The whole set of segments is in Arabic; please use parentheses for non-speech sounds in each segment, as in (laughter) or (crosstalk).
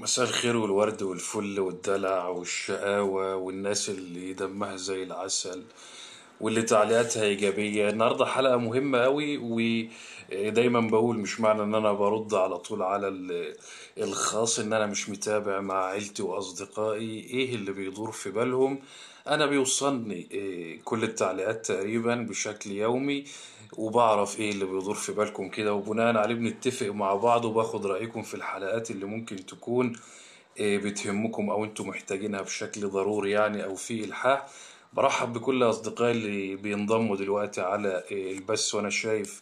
مساء الخير والورد والفل والدلع والشقاوة والناس اللي دمها زي العسل واللي تعليقاتها إيجابية النهاردة حلقة مهمة قوي ودايما بقول مش معنى إن أنا برد على طول على الخاص إن أنا مش متابع مع عيلتي وأصدقائي إيه اللي بيدور في بالهم انا بيوصلني إيه كل التعليقات تقريبا بشكل يومي وبعرف ايه اللي بيدور في بالكم كده وبناء عليه بنتفق مع بعض وباخد رايكم في الحلقات اللي ممكن تكون إيه بتهمكم او انتم محتاجينها بشكل ضروري يعني او في الحاح برحب بكل اصدقائي اللي بينضموا دلوقتي على إيه البث وانا شايف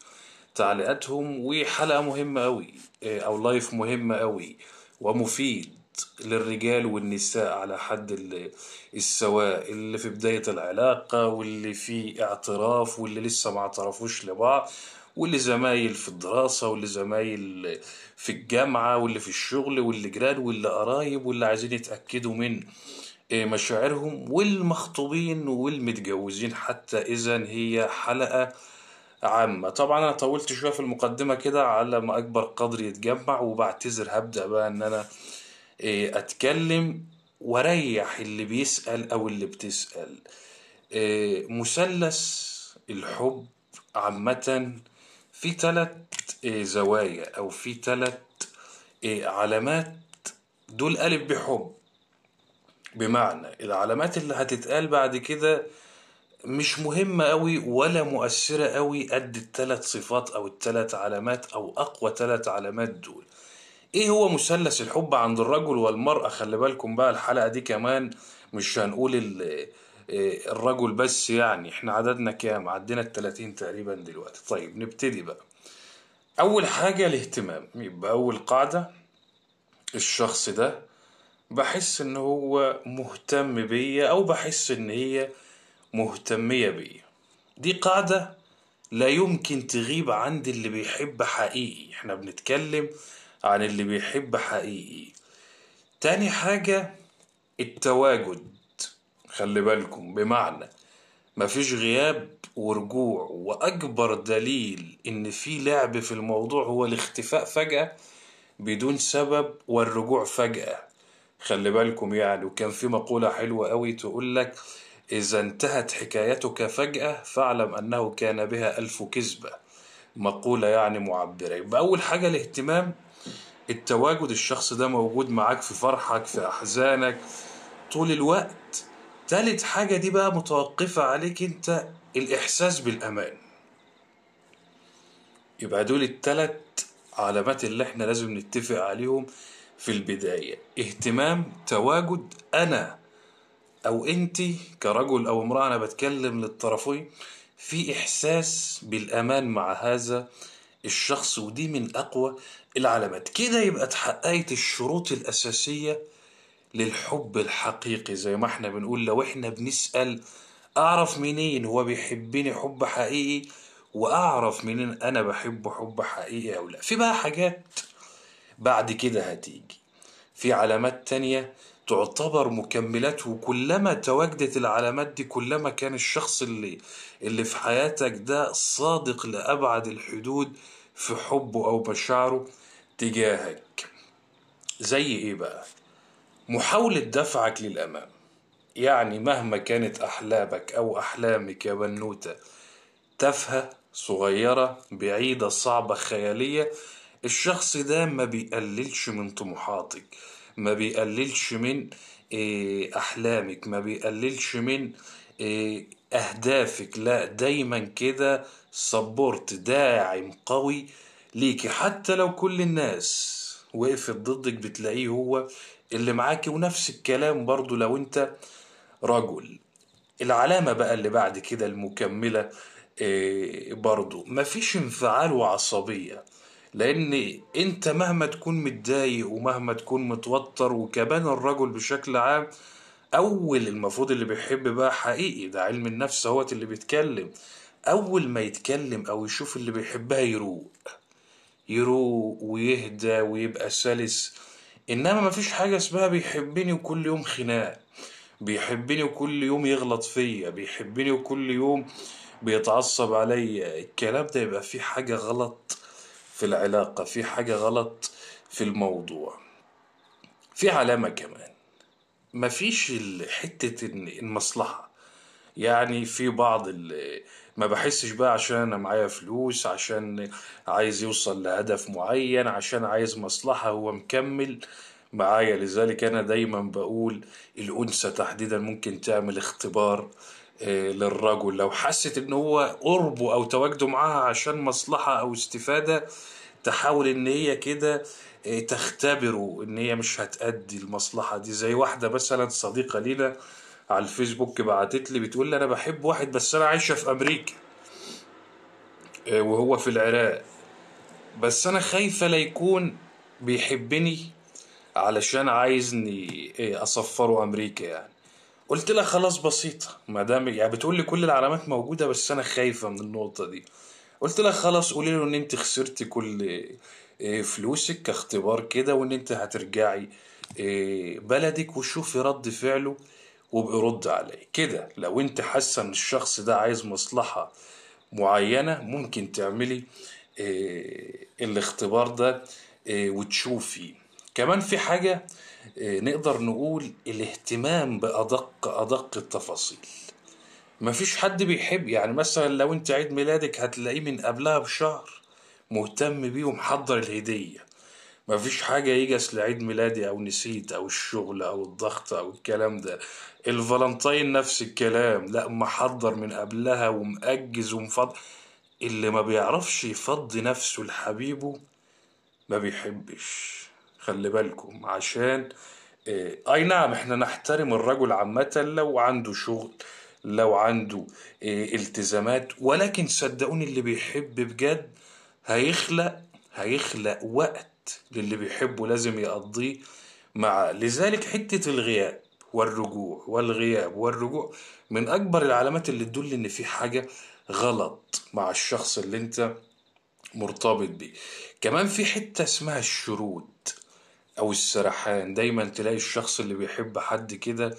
تعليقاتهم وحلقه مهمه قوي إيه، او لايف مهمه قوي ومفيد للرجال والنساء على حد السواء اللي في بداية العلاقة واللي في اعتراف واللي لسه ما اعترفوش لبعض واللي زمايل في الدراسة واللي زمايل في الجامعة واللي في الشغل واللي جيران واللي قرايب واللي عايزين يتأكدوا من آه، مشاعرهم والمخطوبين والمتجوزين حتى إذا هي حلقة عامة طبعا أنا طولت شوية في المقدمة كده على ما أكبر قدر يتجمع وبعتذر هبدأ بقى إن أنا إيه، اتكلم واريح اللي بيسال او اللي بتسال إيه، مثلث الحب عامه في ثلاث إيه، زوايا او في ثلاث علامات دول قلب بحب بمعنى العلامات اللي هتتقال بعد كده مش مهمة أوي ولا مؤثرة أوي قد التلات صفات أو التلات علامات أو أقوى تلات علامات دول ايه هو مثلث الحب عند الرجل والمرأة خلي بالكم بقى الحلقة دي كمان مش هنقول آه، الرجل بس يعني احنا عددنا كام عدينا التلاتين تقريبا دلوقتي طيب نبتدي بقى اول حاجة الاهتمام يبقى اول قاعدة الشخص ده بحس ان هو مهتم بيا او بحس ان هي مهتمية بيا دي قاعدة لا يمكن تغيب عند اللي بيحب حقيقي احنا بنتكلم عن اللي بيحب حقيقي تاني حاجة التواجد خلي بالكم بمعنى مفيش غياب ورجوع وأكبر دليل إن في لعب في الموضوع هو الاختفاء فجأة بدون سبب والرجوع فجأة خلي بالكم يعني وكان في مقولة حلوة أوي تقول لك إذا انتهت حكايتك فجأة فاعلم أنه كان بها ألف كذبة مقولة يعني معبرة يبقى أول حاجة الاهتمام التواجد الشخص ده موجود معاك في فرحك في احزانك طول الوقت تالت حاجة دي بقى متوقفة عليك انت الاحساس بالامان يبقى دول التلات علامات اللي احنا لازم نتفق عليهم في البداية اهتمام تواجد انا او انت كرجل او امرأة انا بتكلم للطرفين في احساس بالامان مع هذا الشخص ودي من أقوى العلامات كده يبقى اتحققت الشروط الأساسية للحب الحقيقي زي ما احنا بنقول لو احنا بنسأل أعرف منين هو بيحبني حب حقيقي وأعرف منين أنا بحبه حب حقيقي أو لأ في بقى حاجات بعد كده هتيجي في علامات تانية تعتبر مكملات وكلما تواجدت العلامات دي كلما كان الشخص اللي اللي في حياتك ده صادق لأبعد الحدود في حبه أو مشاعره تجاهك زي إيه بقى محاولة دفعك للأمام يعني مهما كانت أحلامك أو أحلامك يا بنوتة تافهة صغيرة بعيدة صعبة خيالية الشخص ده ما بيقللش من طموحاتك ما بيقللش من آه، احلامك ما بيقللش من آه، اهدافك لا دايما كده سبورت داعم قوي ليكي حتى لو كل الناس وقفت ضدك بتلاقيه هو اللي معاكي ونفس الكلام برضو لو انت رجل العلامة بقى اللي بعد كده المكملة آه، برضو مفيش انفعال وعصبية لان انت مهما تكون متضايق ومهما تكون متوتر وكمان الرجل بشكل عام اول المفروض اللي بيحب بقى حقيقي ده علم النفس اهوت اللي بيتكلم اول ما يتكلم او يشوف اللي بيحبها يروق يروق ويهدى ويبقى سلس انما مفيش حاجه اسمها بيحبني وكل يوم خناق بيحبني وكل يوم يغلط فيا بيحبني وكل يوم بيتعصب عليا الكلام ده يبقى فيه حاجه غلط في العلاقة في حاجة غلط في الموضوع في علامة كمان مفيش حتة المصلحة يعني في بعض ما بحسش بقى عشان انا معايا فلوس عشان عايز يوصل لهدف معين عشان عايز مصلحة هو مكمل معايا لذلك انا دايما بقول الانثى تحديدا ممكن تعمل اختبار آه، للرجل لو حست ان هو قربه او تواجده معاها عشان مصلحه او استفاده تحاول ان هي كده آه، تختبره ان هي مش هتأدي المصلحه دي زي واحده مثلا صديقه لينا على الفيسبوك بعتت لي بتقول لي انا بحب واحد بس انا عايشه في امريكا آه، وهو في العراق بس انا خايفه لا يكون بيحبني علشان عايزني اصفره امريكا يعني قلت لها خلاص بسيطة ما دام يعني بتقول لي كل العلامات موجودة بس أنا خايفة من النقطة دي قلت لها خلاص قولي له إن أنت خسرتي كل آه، فلوسك كاختبار كده وإن أنت هترجعي آه، بلدك وشوفي رد فعله وبيرد عليه كده لو أنت حاسة إن الشخص ده عايز مصلحة معينة ممكن تعملي آه، الاختبار ده وتشوفي كمان في حاجة إيه، نقدر نقول الاهتمام بأدق أدق التفاصيل مفيش حد بيحب يعني مثلا لو انت عيد ميلادك هتلاقيه من قبلها بشهر مهتم بيه ومحضر الهدية مفيش حاجة يجس لعيد ميلادي أو نسيت أو الشغل أو الضغط أو الكلام ده الفالنتين نفس الكلام لا محضر من قبلها ومأجز ومفض اللي ما بيعرفش يفضي نفسه لحبيبه ما بيحبش خلي بالكم عشان آه، اي نعم احنا نحترم الرجل عامة لو عنده شغل لو عنده آه، التزامات ولكن صدقوني اللي بيحب بجد هيخلق هيخلق وقت للي بيحبه لازم يقضيه معاه لذلك حتة الغياب والرجوع والغياب والرجوع من أكبر العلامات اللي تدل إن في حاجة غلط مع الشخص اللي أنت مرتبط بيه كمان في حتة اسمها الشروط او السرحان دايما تلاقي الشخص اللي بيحب حد كده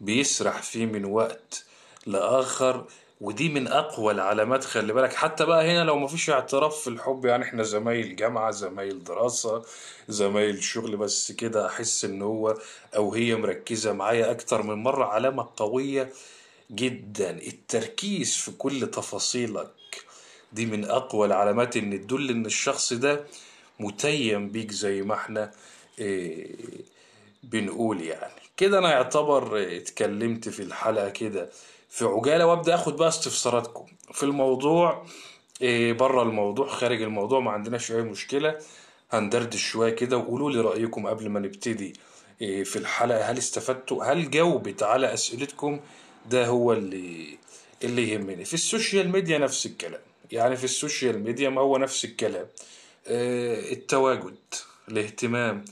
بيسرح فيه من وقت لاخر ودي من اقوى العلامات خلي بالك حتى بقى هنا لو مفيش اعتراف في الحب يعني احنا زمايل جامعه زمايل دراسه زمايل شغل بس كده احس ان هو او هي مركزه معايا اكتر من مره علامه قويه جدا التركيز في كل تفاصيلك دي من اقوى العلامات ان تدل ان الشخص ده متيم بيك زي ما احنا إيه، بنقول يعني كده انا يعتبر اتكلمت في الحلقه كده في عجاله وابدا اخد بقى استفساراتكم في الموضوع إيه، بره الموضوع خارج الموضوع ما عندناش اي مشكله هندردش شويه كده وقولوا لي رايكم قبل ما نبتدي إيه، في الحلقه هل استفدتوا هل جاوبت على اسئلتكم ده هو اللي اللي يهمني في السوشيال ميديا نفس الكلام يعني في السوشيال ميديا ما هو نفس الكلام التواجد الاهتمام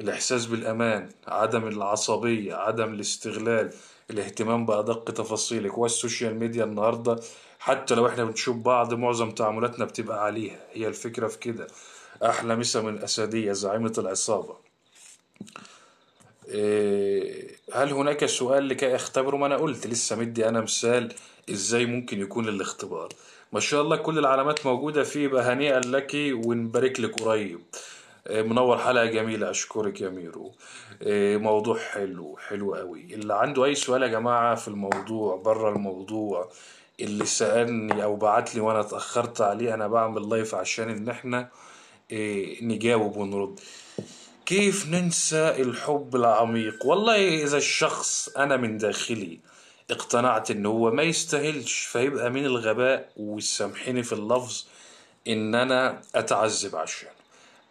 الإحساس بالأمان عدم العصبية عدم الاستغلال الاهتمام بأدق تفاصيلك والسوشيال ميديا النهاردة حتى لو احنا بنشوف بعض معظم تعاملاتنا بتبقى عليها هي الفكرة في كده أحلى مسا من الأسدية زعيمة العصابة إيه، هل هناك سؤال لكي اختبره ما انا قلت لسه مدي انا مثال ازاي ممكن يكون الاختبار ما شاء الله كل العلامات موجودة فيه يبقى هنيئا لك ونبارك لك قريب إيه، منور حلقة جميلة أشكرك يا ميرو إيه، موضوع حلو حلو قوي اللي عنده أي سؤال يا جماعة في الموضوع بره الموضوع اللي سألني أو بعت لي وأنا اتأخرت عليه أنا بعمل لايف عشان إن إحنا إيه، نجاوب ونرد كيف ننسى الحب العميق والله إذا الشخص أنا من داخلي اقتنعت ان هو ما يستاهلش فيبقى من الغباء وسامحيني في اللفظ ان انا اتعذب عشانه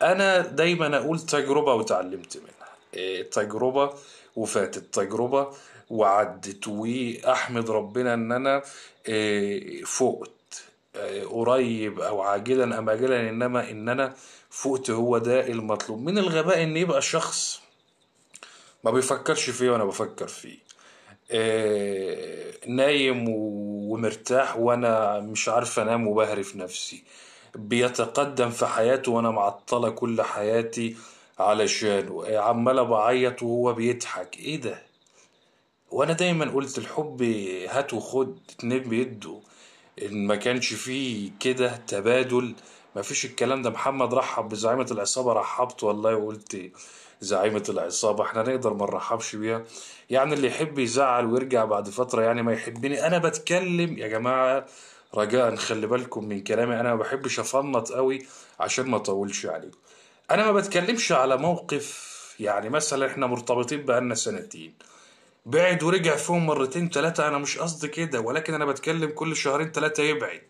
انا دايما اقول تجربه وتعلمت منها إيه، تجربه وفاتت تجربه وعدت واحمد ربنا ان انا إيه، فقت إيه، قريب او عاجلا ام اجلا انما ان انا فقت هو ده المطلوب من الغباء ان يبقى شخص ما بيفكرش فيه وانا بفكر فيه نايم ومرتاح وانا مش عارف انام وبهري في نفسي بيتقدم في حياته وانا معطله كل حياتي علشانه عمال بعيط وهو بيضحك ايه ده وانا دايما قلت الحب هات وخد اتنين بيدوا ان ما كانش فيه كده تبادل ما فيش الكلام ده محمد رحب بزعيمة العصابة رحبت والله وقلت زعيمة العصابة احنا نقدر ما نرحبش بيها يعني اللي يحب يزعل ويرجع بعد فترة يعني ما يحبني انا بتكلم يا جماعة رجاء خلي بالكم من كلامي انا ما بحبش افنط قوي عشان ما اطولش عليكم انا ما بتكلمش على موقف يعني مثلا احنا مرتبطين بقالنا سنتين بعد ورجع فيهم مرتين ثلاثة أنا مش قصدي كده ولكن أنا بتكلم كل شهرين ثلاثة يبعد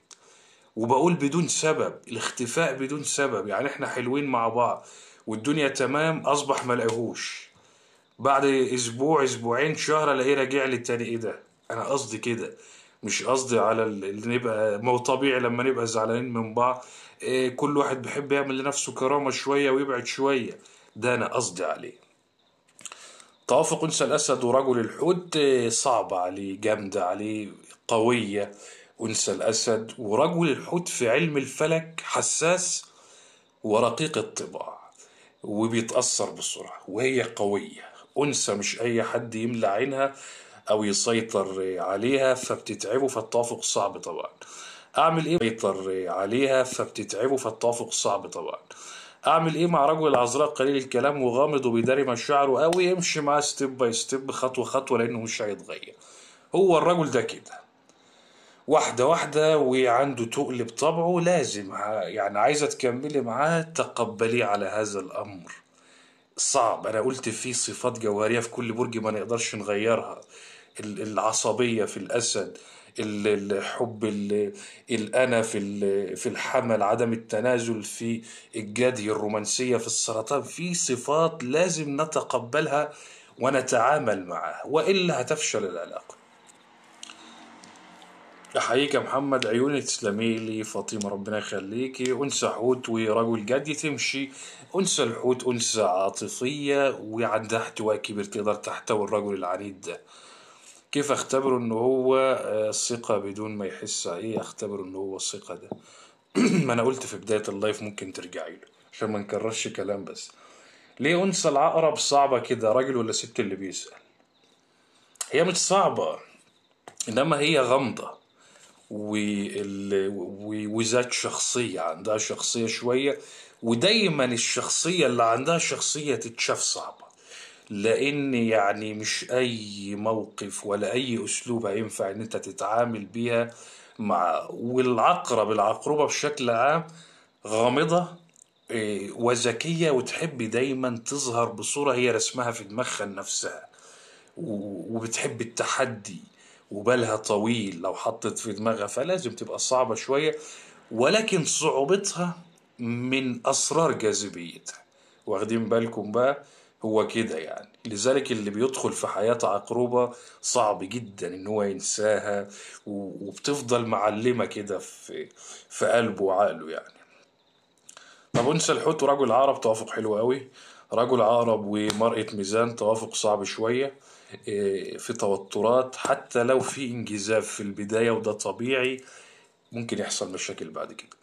وبقول بدون سبب الاختفاء بدون سبب يعني احنا حلوين مع بعض والدنيا تمام أصبح ملاقيهوش بعد أسبوع أسبوعين شهر ألاقيه راجع لي تاني إيه ده أنا قصدي كده مش قصدي على اللي نبقى ما هو طبيعي لما نبقى زعلانين من بعض إيه، كل واحد بيحب يعمل لنفسه كرامه شويه ويبعد شويه ده انا قصدي عليه توافق انثى الاسد ورجل الحوت إيه، صعبه عليه جامده عليه قويه انثى الاسد ورجل الحوت في علم الفلك حساس ورقيق الطباع وبيتاثر بسرعه وهي قويه انثى مش اي حد يملى عينها او يسيطر عليها فبتتعبه فالتوافق صعب طبعا اعمل ايه يسيطر عليها فبتتعبه فالتوافق صعب طبعا اعمل ايه مع رجل عذراء قليل الكلام وغامض وبيداري مشاعره او يمشي معاه ستيب باي ستيب خطوه خطوه لانه مش هيتغير هو الرجل ده كده واحدة واحدة وعنده تقل بطبعه لازم يعني عايزة تكملي معاه تقبليه على هذا الأمر صعب أنا قلت فيه صفات جوهرية في كل برج ما نقدرش نغيرها العصبية في الأسد الحب الأنا في في الحمل عدم التنازل في الجدي الرومانسية في السرطان في صفات لازم نتقبلها ونتعامل معها وإلا هتفشل العلاقة أحييك يا محمد عيونك تسلمي لي فاطمة ربنا يخليكي أنثى حوت ورجل جدي تمشي أنثى الحوت أنثى عاطفية وعندها احتواء كبير تقدر تحتوي الرجل العنيد ده كيف اختبره ان هو آه، ثقة بدون ما يحس ايه اختبره ان هو الثقة ده (clears throat) ما انا قلت في بداية اللايف ممكن ترجعي له عشان ما نكررش كلام بس ليه انثى العقرب صعبة كده راجل ولا ست اللي بيسأل هي مش صعبة انما هي غامضة وذات شخصية عندها شخصية شوية ودايما الشخصية اللي عندها شخصية تتشاف صعبة لان يعني مش اي موقف ولا اي اسلوب هينفع ان انت تتعامل بيها مع والعقرب العقربه بشكل عام غامضه آه، وذكيه وتحب دايما تظهر بصوره هي رسمها في دماغها نفسها وبتحب التحدي وبالها طويل لو حطت في دماغها فلازم تبقى صعبه شويه ولكن صعوبتها من اسرار جاذبيتها واخدين بالكم بقى هو كده يعني لذلك اللي بيدخل في حياة عقربة صعب جدا ان هو ينساها وبتفضل معلمة كده في في قلبه وعقله يعني طب انسى الحوت ورجل عقرب توافق حلو قوي رجل عقرب ومرأة ميزان توافق صعب شوية آه، في توترات حتى لو في انجذاب في البداية وده طبيعي ممكن يحصل مشاكل بعد كده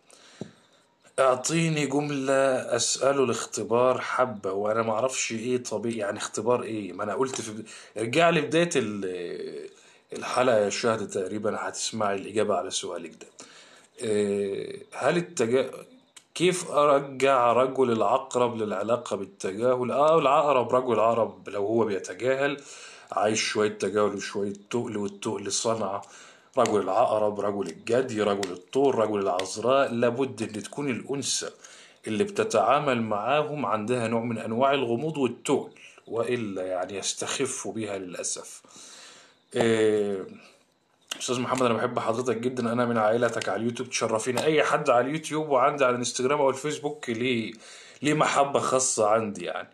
اعطيني جملة اسأله الاختبار حبة وانا ما اعرفش ايه طبيعي يعني اختبار ايه ما انا قلت في ارجع لي بداية ال- الحلقة يا شهد تقريبا هتسمع الاجابة على سؤالك ده آه، هل التجا... كيف ارجع رجل العقرب للعلاقة بالتجاهل اه العقرب رجل العقرب لو هو بيتجاهل عايش شوية تجاهل وشوية تقل والتقل صنعة رجل العقرب رجل الجدي رجل الطور رجل العذراء لابد ان تكون الانثى اللي بتتعامل معاهم عندها نوع من انواع الغموض والتول والا يعني يستخفوا بها للاسف إيه استاذ محمد انا بحب حضرتك جدا انا من عائلتك على اليوتيوب تشرفين اي حد على اليوتيوب وعندي على الانستجرام او الفيسبوك ليه ليه محبه خاصه عندي يعني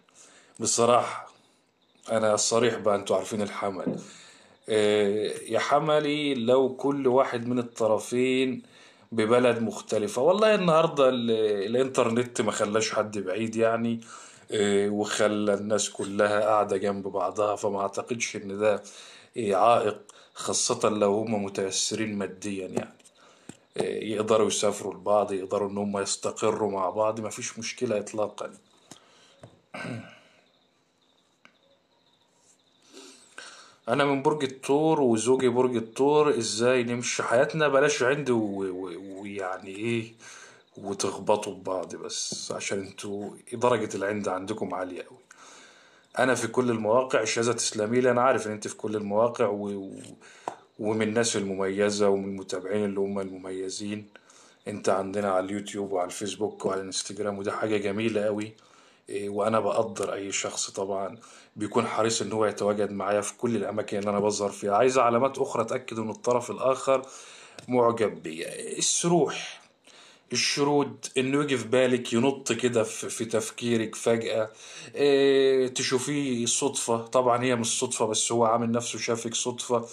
بصراحه انا صريح بقى انتوا عارفين الحمل آه، يا حملي لو كل واحد من الطرفين ببلد مختلفة والله النهاردة الانترنت ما خلاش حد بعيد يعني آه، وخلى الناس كلها قاعدة جنب بعضها فما اعتقدش ان ده عائق خاصة لو هم متأثرين ماديا يعني آه، يقدروا يسافروا لبعض يقدروا ان هم يستقروا مع بعض ما فيش مشكلة اطلاقا انا من برج الثور وزوجي برج الثور ازاي نمشي حياتنا بلاش عند ويعني ايه وتخبطوا ببعض بس عشان انتوا درجة العند عندكم عالية قوي انا في كل المواقع شاذة تسلمي لي انا عارف ان انت في كل المواقع و... و... ومن الناس المميزة ومن المتابعين اللي هم المميزين انت عندنا على اليوتيوب وعلى الفيسبوك وعلى الانستجرام وده حاجة جميلة قوي إيه، وانا بقدر اي شخص طبعا بيكون حريص ان هو يتواجد معايا في كل الاماكن اللي انا بظهر فيها عايز علامات اخرى اتاكد ان الطرف الاخر معجب بيا السروح الشرود انه يجي في بالك ينط كده في تفكيرك فجأة إيه تشوفيه صدفة طبعا هي مش صدفة بس هو عامل نفسه شافك صدفة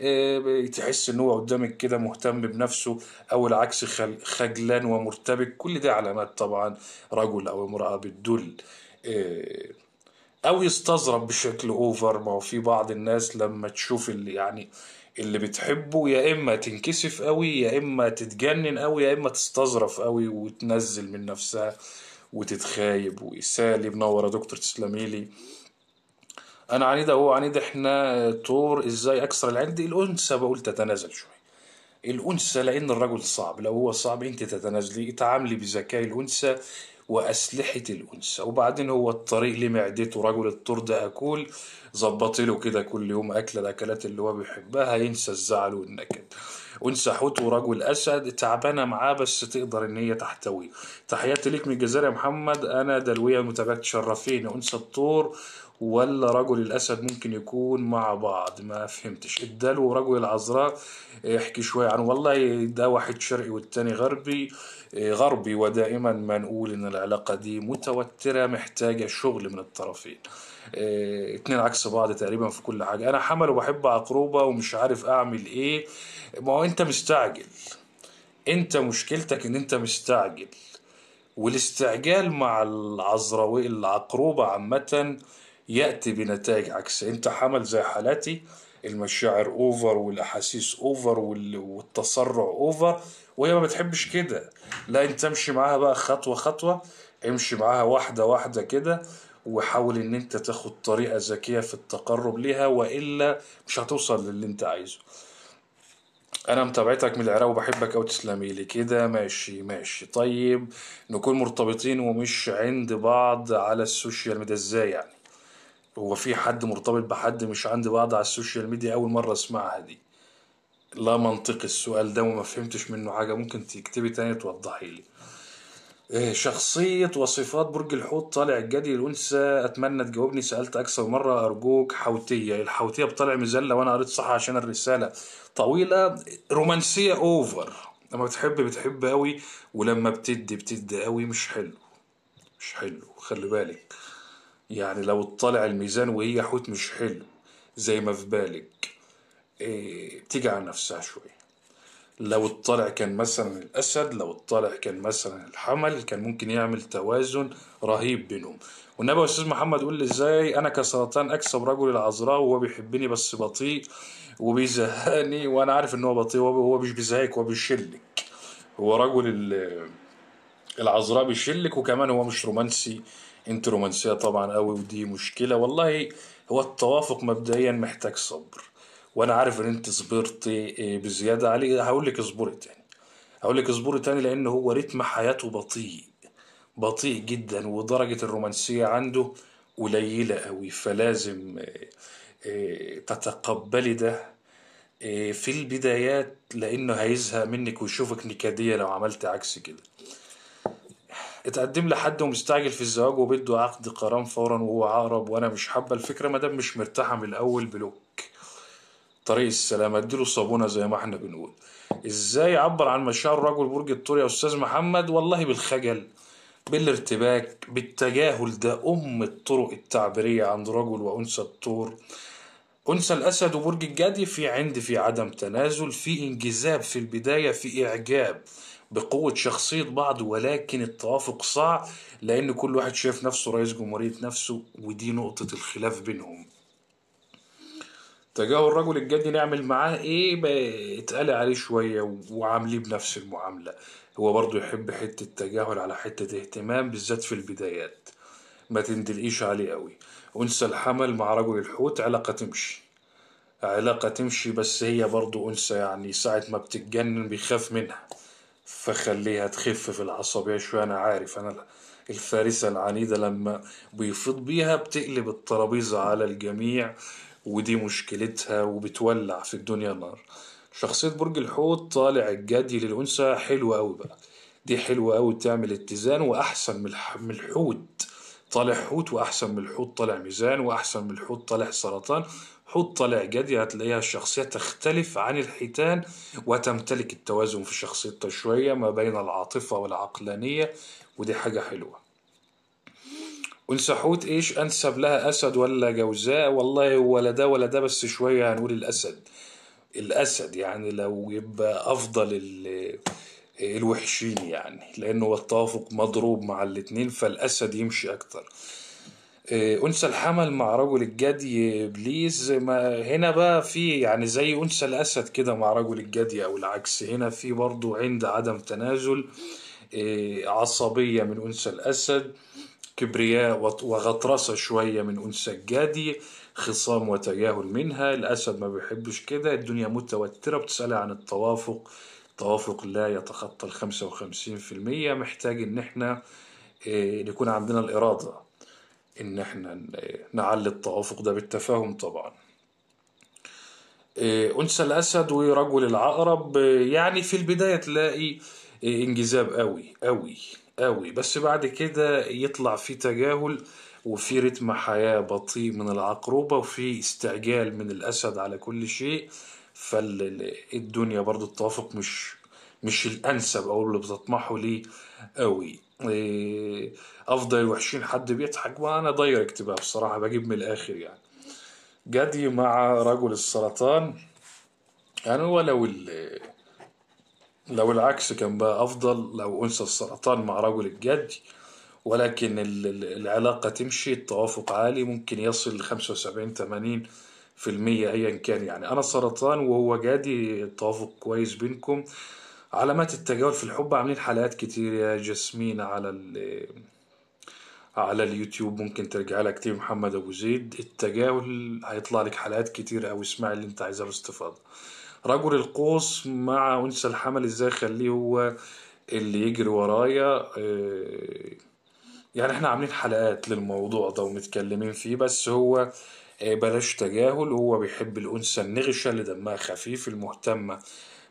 إيه تحس ان هو قدامك كده مهتم بنفسه او العكس خجلان ومرتبك كل ده علامات طبعا رجل او امرأة بتدل إيه او يستظرف بشكل اوفر ما هو في بعض الناس لما تشوف اللي يعني اللي بتحبه يا اما تنكسف قوي يا اما تتجنن قوي يا اما تستظرف قوي وتنزل من نفسها وتتخايب وسالي منوره دكتور تسلميلي انا عنيد اهو عنيد احنا طور ازاي اكسر العند الانثى بقول تتنازل شويه الانثى لان الرجل صعب لو هو صعب انت تتنازلي اتعاملي بذكاء الانثى وأسلحة الأنثى وبعدين هو الطريق لمعدته رجل الطور ده أكل ظبط له كده كل يوم أكل الأكلات اللي هو بيحبها ينسى الزعل والنكد أنثى حوت ورجل أسد تعبانة معاه بس تقدر إن هي تحتويه تحياتي ليك من الجزائر يا محمد أنا دلوية متابعة تشرفيني أنثى الطور ولا رجل الاسد ممكن يكون مع بعض ما فهمتش الدلو ورجل العذراء احكي شويه عنه والله ده واحد شرقي والتاني غربي إيه، غربي ودائما ما نقول ان العلاقه دي متوتره محتاجه شغل من الطرفين إيه، اتنين عكس بعض تقريبا في كل حاجه انا حمل وبحب عقروبه ومش عارف اعمل ايه ما هو انت مستعجل انت مشكلتك ان انت مستعجل والاستعجال مع العذراوي العقروبة عامة ياتي بنتائج عكسيه انت حمل زي حالاتي المشاعر اوفر والاحاسيس اوفر والتسرع اوفر وهي ما بتحبش كده لا انت امشي معاها بقى خطوه خطوه امشي معاها واحده واحده كده وحاول ان انت تاخد طريقه ذكيه في التقرب ليها والا مش هتوصل للي انت عايزه انا متابعتك من العراق وبحبك او تسلمي لي كده ماشي ماشي طيب نكون مرتبطين ومش عند بعض على السوشيال ميديا ازاي يعني هو في حد مرتبط بحد مش عندي بعض على السوشيال ميديا اول مره اسمعها دي لا منطقي السؤال ده وما فهمتش منه حاجه ممكن تكتبي تاني توضحي لي آه، شخصية وصفات برج الحوت طالع الجدي الأنثى أتمنى تجاوبني سألت أكثر مرة أرجوك حوتية الحوتية بطلع مزلة وأنا قريت صح عشان الرسالة طويلة رومانسية أوفر لما بتحب بتحب أوي ولما بتدي بتدي أوي مش حلو مش حلو خلي بالك يعني لو اطلع الميزان وهي حوت مش حلو زي ما في بالك إيه بتيجي على نفسها شوية لو اطلع كان مثلا الأسد لو اطلع كان مثلا الحمل كان ممكن يعمل توازن رهيب بينهم والنبي أستاذ محمد يقول لي إزاي أنا كسرطان أكسب رجل العذراء وهو بيحبني بس بطيء وبيزهقني وأنا عارف إن هو بطيء وهو مش بيزهقك هو بيشلك هو رجل العذراء بيشلك وكمان هو مش رومانسي انت رومانسيه طبعا قوي ودي مشكله والله هو التوافق مبدئيا محتاج صبر وانا عارف ان انت صبرتي آه، بزياده عليه هقول لك اصبري تاني هقول لك اصبري تاني لان هو رتم حياته بطيء بطيء جدا ودرجه الرومانسيه عنده قليله قوي فلازم آه، آه، تتقبلي ده في البدايات لانه هيزهق منك ويشوفك نكديه لو عملت عكس كده اتقدم لحد ومستعجل في الزواج وبده عقد قران فورا وهو عقرب وانا مش حابه الفكره مادام مش مرتاحه من الاول بلوك طريق السلام اديله صابونه زي ما احنا بنقول ازاي يعبر عن مشاعر رجل برج الطور يا استاذ محمد والله بالخجل بالارتباك بالتجاهل ده ام الطرق التعبيريه عند رجل وانثى الطور أنثى الأسد وبرج الجدي في عند في عدم تنازل في انجذاب في البداية في إعجاب بقوة شخصية بعض ولكن التوافق صعب لأن كل واحد شايف نفسه رئيس جمهورية نفسه ودي نقطة الخلاف بينهم تجاهل الرجل الجدي نعمل معاه ايه اتقال عليه شويه وعامليه بنفس المعامله هو برضه يحب حته تجاهل على حته اهتمام بالذات في البدايات ما تندلقيش عليه قوي أنثى الحمل مع رجل الحوت علاقة تمشي علاقة تمشي بس هي برضو أنثى يعني ساعة ما بتتجنن بيخاف منها فخليها تخف في العصبية شوية أنا عارف أنا الفارسة العنيدة لما بيفيض بيها بتقلب الترابيزة على الجميع ودي مشكلتها وبتولع في الدنيا نار شخصية برج الحوت طالع الجدي للأنثى حلوة أوي بقى دي حلوة أوي تعمل اتزان وأحسن من الحوت طالع حوت واحسن من الحوت طالع ميزان واحسن من الحوت طالع سرطان حوت طالع جدي هتلاقيها الشخصية تختلف عن الحيتان وتمتلك التوازن في شخصيتها شوية ما بين العاطفة والعقلانية ودي حاجة حلوة أنثى حوت إيش أنسب لها أسد ولا جوزاء والله ولا ده ولا ده بس شوية هنقول الأسد الأسد يعني لو يبقى أفضل الوحشين يعني لأنه التوافق مضروب مع الاتنين فالأسد يمشي أكتر آه، أنثى الحمل مع رجل الجدي إبليس ما هنا بقى في يعني زي أنثى الأسد كده مع رجل الجدي أو العكس هنا في برضو عند عدم تنازل آه، عصبية من أنثى الأسد كبرياء وغطرسة شوية من أنثى الجدي خصام وتجاهل منها الأسد ما بيحبش كده الدنيا متوترة بتسألها عن التوافق توافق لا يتخطى الخمسة وخمسين في المية محتاج إن إحنا يكون آه، عندنا الإرادة إن إحنا آه، نعلي التوافق ده بالتفاهم طبعا آه، أنثى الأسد ورجل العقرب يعني في البداية تلاقي انجذاب قوي قوي قوي بس بعد كده يطلع في تجاهل وفي رتم حياة بطيء من العقربة وفي استعجال من الأسد على كل شيء فالدنيا برضو التوافق مش مش الانسب او اللي بتطمحوا ليه قوي إيه، افضل وحشين حد بيضحك وانا دايركت بقى بصراحه بجيب من الاخر يعني جدي مع رجل السرطان يعني هو لو العكس كان بقى افضل لو انثى السرطان مع رجل الجدي ولكن العلاقة تمشي التوافق عالي ممكن يصل لخمسة وسبعين تمانين في المية أيا كان يعني أنا سرطان وهو جادي توافق كويس بينكم علامات التجاهل في الحب عاملين حلقات كتير يا جاسمين على ال على اليوتيوب ممكن ترجع لها كتير محمد ابو زيد التجاهل هيطلع لك حلقات كتير او اسمع اللي انت عايزها باستفاضه رجل القوس مع انثى الحمل ازاي اخليه هو اللي يجري ورايا آه، يعني احنا عاملين حلقات للموضوع ده ومتكلمين فيه بس هو آه، بلاش تجاهل هو بيحب الأنثى النغشة اللي دمها خفيف المهتمة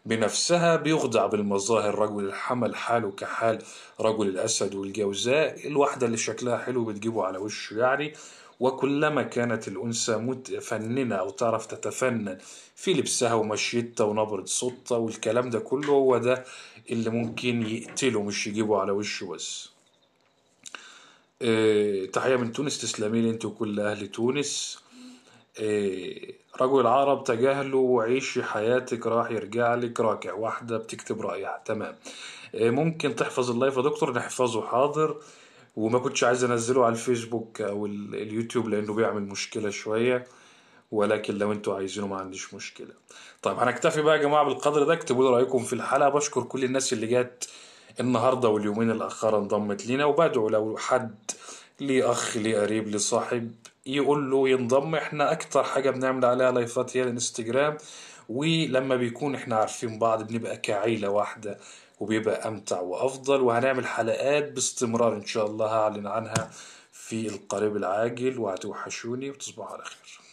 بنفسها بيخضع بالمظاهر رجل الحمل حاله كحال رجل الأسد والجوزاء الواحدة اللي شكلها حلو بتجيبه على وشه يعني وكلما كانت الأنثى متفننة أو تعرف تتفنن في لبسها ومشيتها ونبرة صوتها والكلام ده كله هو ده اللي ممكن يقتله مش يجيبه على وشه بس آه، تحية من تونس تسلمي لي انت وكل أهل تونس إيه، رجل العرب تجاهله وعيشي حياتك راح يرجع لك راكع واحدة بتكتب رأيها تمام إيه، ممكن تحفظ اللايف يا دكتور نحفظه حاضر وما كنتش عايز انزله على الفيسبوك او اليوتيوب لانه بيعمل مشكلة شوية ولكن لو انتوا عايزينه ما عنديش مشكلة طيب هنكتفي بقى يا جماعة بالقدر ده اكتبوا لي رأيكم في الحلقة بشكر كل الناس اللي جت النهاردة واليومين الاخرة انضمت لينا وبدعو لو حد لي أخ لي قريب لي صاحب يقول له ينضم احنا اكتر حاجه بنعمل عليها لايفات هي الانستجرام ولما بيكون احنا عارفين بعض بنبقى كعيله واحده وبيبقى امتع وافضل وهنعمل حلقات باستمرار ان شاء الله هعلن عنها في القريب العاجل وهتوحشوني وتصبحوا على خير